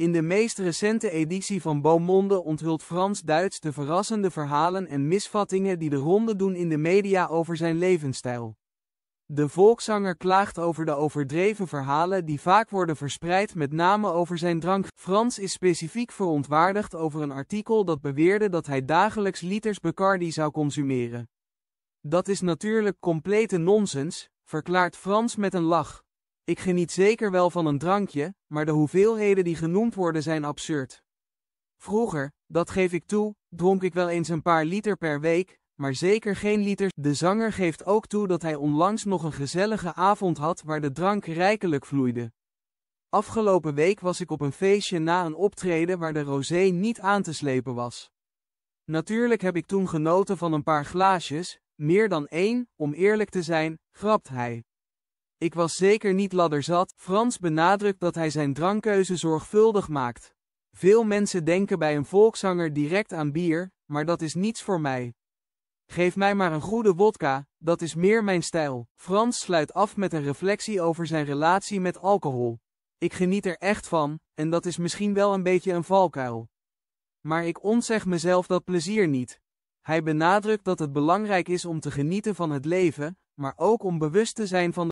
In de meest recente editie van Beaumonde onthult Frans Duits de verrassende verhalen en misvattingen die de ronde doen in de media over zijn levensstijl. De volkszanger klaagt over de overdreven verhalen die vaak worden verspreid met name over zijn drank. Frans is specifiek verontwaardigd over een artikel dat beweerde dat hij dagelijks liters Bacardi zou consumeren. Dat is natuurlijk complete nonsens, verklaart Frans met een lach. Ik geniet zeker wel van een drankje, maar de hoeveelheden die genoemd worden zijn absurd. Vroeger, dat geef ik toe, dronk ik wel eens een paar liter per week, maar zeker geen liters. De zanger geeft ook toe dat hij onlangs nog een gezellige avond had waar de drank rijkelijk vloeide. Afgelopen week was ik op een feestje na een optreden waar de rosé niet aan te slepen was. Natuurlijk heb ik toen genoten van een paar glaasjes, meer dan één, om eerlijk te zijn, grapt hij. Ik was zeker niet ladderzat, Frans benadrukt dat hij zijn drankkeuze zorgvuldig maakt. Veel mensen denken bij een volkszanger direct aan bier, maar dat is niets voor mij. Geef mij maar een goede wodka, dat is meer mijn stijl. Frans sluit af met een reflectie over zijn relatie met alcohol. Ik geniet er echt van, en dat is misschien wel een beetje een valkuil. Maar ik ontzeg mezelf dat plezier niet. Hij benadrukt dat het belangrijk is om te genieten van het leven, maar ook om bewust te zijn van de